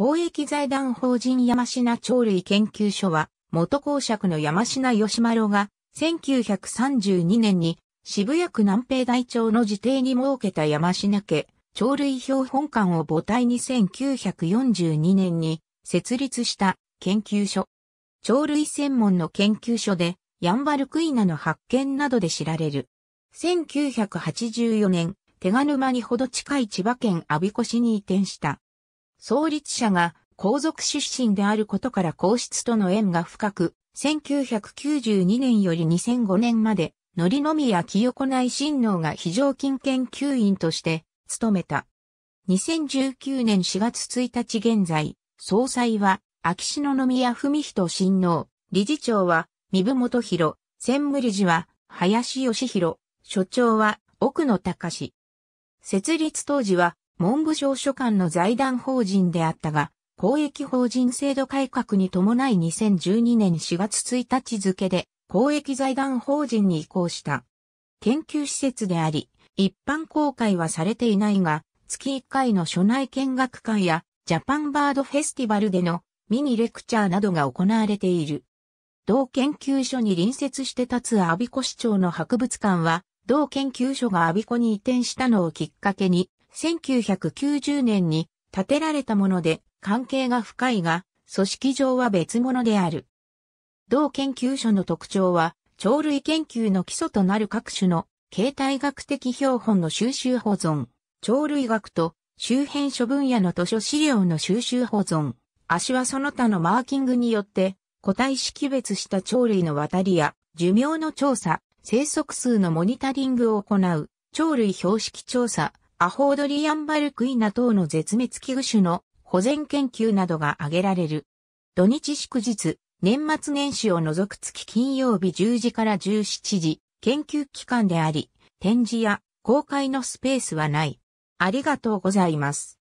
公益財団法人山科鳥類研究所は、元公爵の山科義丸が、1932年に渋谷区南平台町の自邸に設けた山科家、鳥類標本館を母体に1942年に設立した研究所。鳥類専門の研究所で、ヤンバルクイナの発見などで知られる。1984年、手賀沼にほど近い千葉県阿鼻子市に移転した。創立者が皇族出身であることから皇室との縁が深く、1992年より2005年まで、則や清子内親王が非常勤研究員として、務めた。2019年4月1日現在、総裁は、秋篠宮文人親王、理事長は、壬生元博、専務理事は、林義弘、所長は、奥野隆。設立当時は、文部省書館の財団法人であったが、公益法人制度改革に伴い2012年4月1日付で公益財団法人に移行した。研究施設であり、一般公開はされていないが、月1回の所内見学会やジャパンバードフェスティバルでのミニレクチャーなどが行われている。同研究所に隣接して立つアビ子市長の博物館は、同研究所がアビ子に移転したのをきっかけに、1990年に建てられたもので関係が深いが、組織上は別物である。同研究所の特徴は、鳥類研究の基礎となる各種の形態学的標本の収集保存、鳥類学と周辺諸分野の図書資料の収集保存、足はその他のマーキングによって個体識別した鳥類の渡りや寿命の調査、生息数のモニタリングを行う鳥類標識調査、アホードリアンバルクイナ等の絶滅危惧種の保全研究などが挙げられる。土日祝日、年末年始を除く月金曜日10時から17時、研究機関であり、展示や公開のスペースはない。ありがとうございます。